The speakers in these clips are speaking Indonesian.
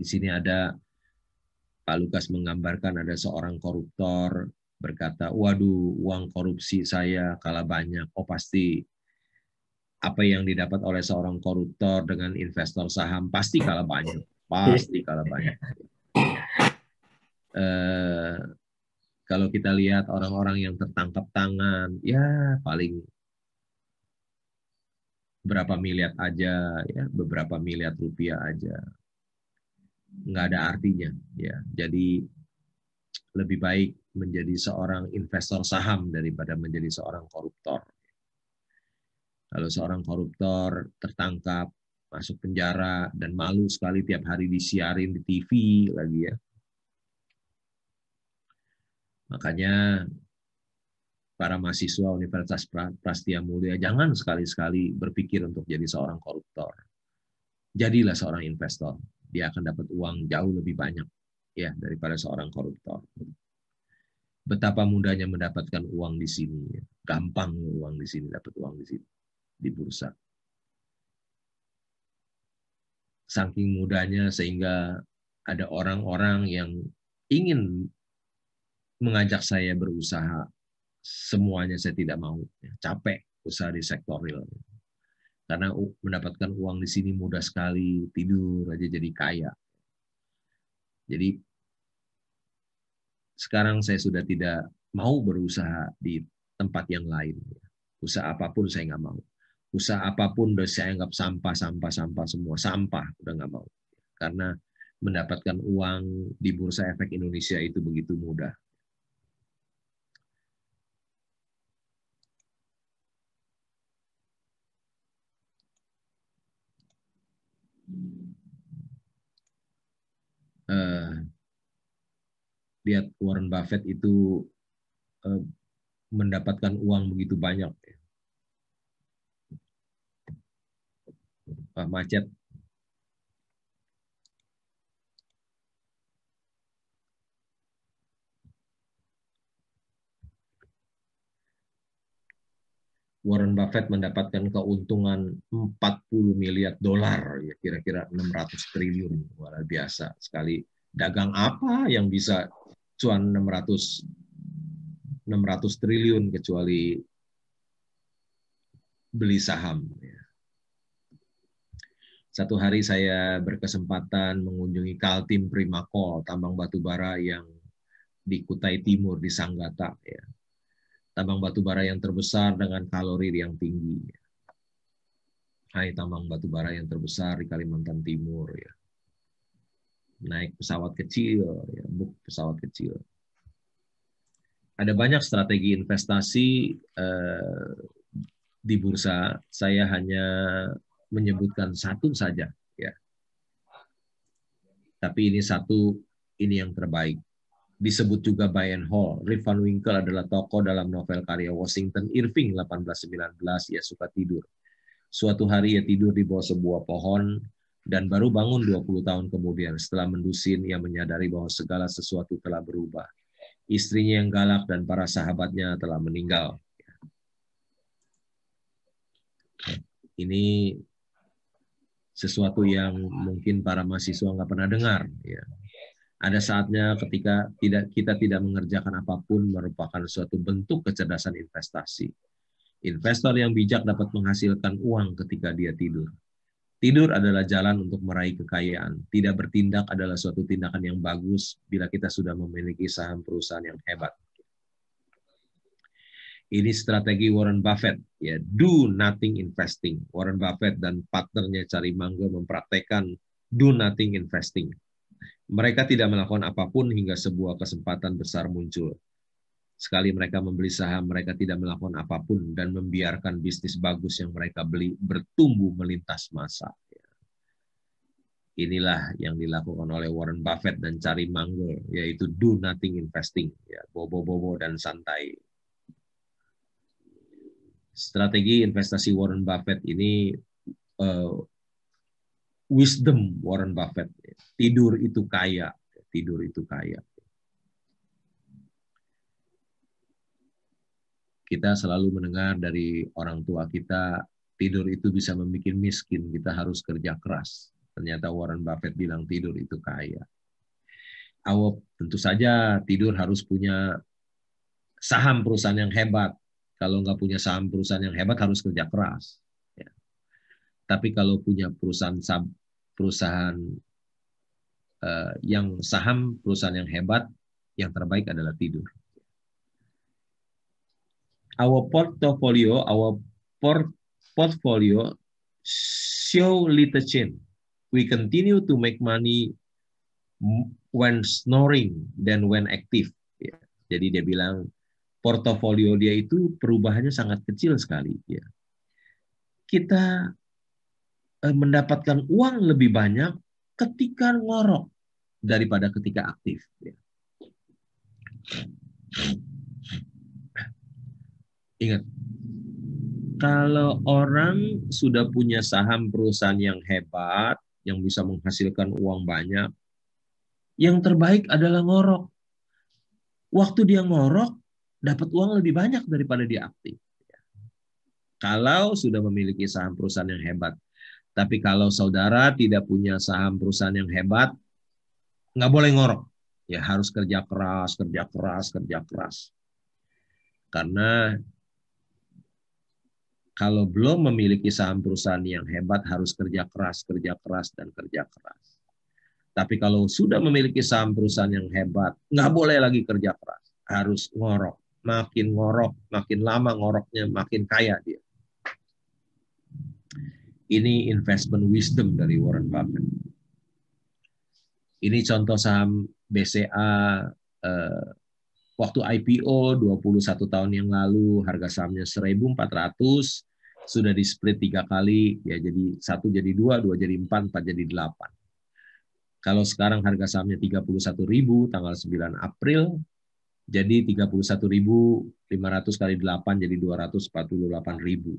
Di sini ada Pak Lukas menggambarkan ada seorang koruptor berkata, waduh uang korupsi saya kalah banyak. Oh pasti apa yang didapat oleh seorang koruptor dengan investor saham pasti kalah banyak, pasti kalah banyak. Eh, kalau kita lihat orang-orang yang tertangkap tangan, ya paling berapa miliar aja, ya beberapa miliar rupiah aja nggak ada artinya ya jadi lebih baik menjadi seorang investor saham daripada menjadi seorang koruptor kalau seorang koruptor tertangkap masuk penjara dan malu sekali tiap hari disiarin di TV lagi ya makanya para mahasiswa Universitas Prastia Mulia jangan sekali-sekali berpikir untuk jadi seorang koruptor jadilah seorang investor dia akan dapat uang jauh lebih banyak ya daripada seorang koruptor. Betapa mudahnya mendapatkan uang di sini, ya. gampang uang di sini dapat uang di sini di bursa. Saking mudahnya sehingga ada orang-orang yang ingin mengajak saya berusaha semuanya saya tidak mau, ya. capek usaha di sektor real karena mendapatkan uang di sini mudah sekali, tidur aja jadi kaya. Jadi sekarang saya sudah tidak mau berusaha di tempat yang lain. Usaha apapun saya nggak mau. Usaha apapun udah saya anggap sampah, sampah, sampah semua. Sampah udah nggak mau. Karena mendapatkan uang di Bursa Efek Indonesia itu begitu mudah. lihat Warren Buffett itu eh, mendapatkan uang begitu banyak. Pak macet. Warren Buffett mendapatkan keuntungan 40 miliar dolar, ya kira-kira 600 triliun, luar biasa sekali. Dagang apa yang bisa cuan 600 600 triliun kecuali beli saham. Ya. Satu hari saya berkesempatan mengunjungi Kaltim Prima Primakol, tambang batu bara yang di Kutai Timur, di Sanggata. Ya. Tambang bara yang terbesar dengan kalori yang tinggi. Ya. Hai, tambang bara yang terbesar di Kalimantan Timur. Ya naik pesawat kecil, ya, book pesawat kecil. Ada banyak strategi investasi eh, di bursa. Saya hanya menyebutkan satu saja, ya. Tapi ini satu, ini yang terbaik. Disebut juga buy and hold. Rip Van Winkle adalah tokoh dalam novel karya Washington Irving 1819, ya suka tidur. Suatu hari ia tidur di bawah sebuah pohon, dan baru bangun 20 tahun kemudian. Setelah mendusin, ia menyadari bahwa segala sesuatu telah berubah. Istrinya yang galak dan para sahabatnya telah meninggal. Ini sesuatu yang mungkin para mahasiswa nggak pernah dengar. Ya. Ada saatnya ketika tidak kita tidak mengerjakan apapun merupakan suatu bentuk kecerdasan investasi. Investor yang bijak dapat menghasilkan uang ketika dia tidur Tidur adalah jalan untuk meraih kekayaan. Tidak bertindak adalah suatu tindakan yang bagus bila kita sudah memiliki saham perusahaan yang hebat. Ini strategi Warren Buffett, ya do nothing investing. Warren Buffett dan partnernya Cari Mangga mempraktekkan do nothing investing. Mereka tidak melakukan apapun hingga sebuah kesempatan besar muncul. Sekali mereka membeli saham, mereka tidak melakukan apapun dan membiarkan bisnis bagus yang mereka beli bertumbuh melintas masa. Inilah yang dilakukan oleh Warren Buffett dan Cari Munger yaitu do nothing investing, ya, bobo-bobo dan santai. Strategi investasi Warren Buffett ini uh, wisdom Warren Buffett, tidur itu kaya, tidur itu kaya kita selalu mendengar dari orang tua kita tidur itu bisa membuat miskin, kita harus kerja keras. Ternyata Warren Buffett bilang tidur itu kaya. Awop, tentu saja tidur harus punya saham perusahaan yang hebat. Kalau nggak punya saham perusahaan yang hebat harus kerja keras. Ya. Tapi kalau punya perusahaan perusahaan eh, yang saham perusahaan yang hebat, yang terbaik adalah tidur our portfolio, our port portfolio show little change. We continue to make money when snoring than when active. Ya. Jadi dia bilang portofolio dia itu perubahannya sangat kecil sekali. Ya. Kita eh, mendapatkan uang lebih banyak ketika ngorok daripada ketika aktif. Ya. Ingat, kalau orang sudah punya saham perusahaan yang hebat, yang bisa menghasilkan uang banyak, yang terbaik adalah ngorok. Waktu dia ngorok, dapat uang lebih banyak daripada dia aktif. Kalau sudah memiliki saham perusahaan yang hebat. Tapi kalau saudara tidak punya saham perusahaan yang hebat, nggak boleh ngorok. Ya harus kerja keras, kerja keras, kerja keras. Karena kalau belum memiliki saham perusahaan yang hebat harus kerja keras, kerja keras, dan kerja keras. Tapi kalau sudah memiliki saham perusahaan yang hebat, nggak boleh lagi kerja keras. Harus ngorok. Makin ngorok, makin lama ngoroknya, makin kaya dia. Ini investment wisdom dari Warren Buffett. Ini contoh saham BCA eh, waktu IPO 21 tahun yang lalu harga sahamnya 1.400, sudah di split tiga kali ya jadi satu jadi dua dua jadi empat empat jadi delapan kalau sekarang harga sahamnya tiga puluh satu ribu tanggal sembilan April jadi tiga puluh satu ribu lima ratus kali delapan jadi dua ratus empat puluh delapan ribu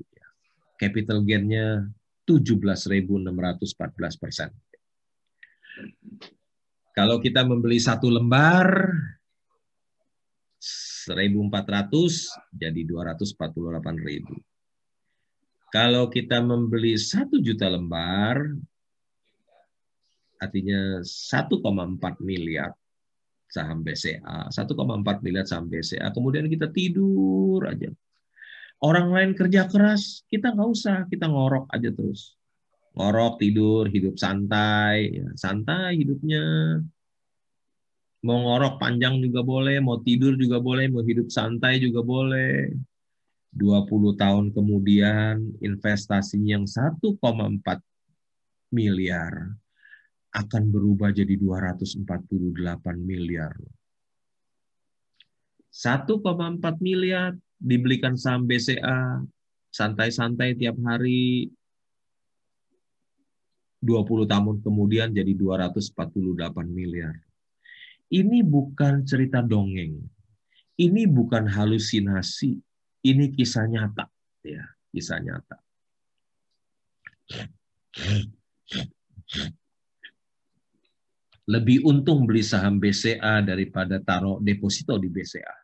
capital gainnya tujuh belas enam ratus empat belas persen kalau kita membeli satu lembar 1.400 jadi 248.000 kalau kita membeli satu juta lembar, artinya 1,4 miliar saham BCA, 1,4 miliar saham BCA, kemudian kita tidur aja. Orang lain kerja keras, kita nggak usah, kita ngorok aja terus. Ngorok, tidur, hidup santai, ya, santai hidupnya. Mau ngorok panjang juga boleh, mau tidur juga boleh, mau hidup santai juga boleh. 20 tahun kemudian investasinya yang 1,4 miliar akan berubah jadi 248 miliar. 1,4 miliar dibelikan saham BCA santai-santai tiap hari 20 tahun kemudian jadi 248 miliar. Ini bukan cerita dongeng. Ini bukan halusinasi. Ini kisah nyata, ya, kisah nyata. Lebih untung beli saham BCA daripada taruh deposito di BCA.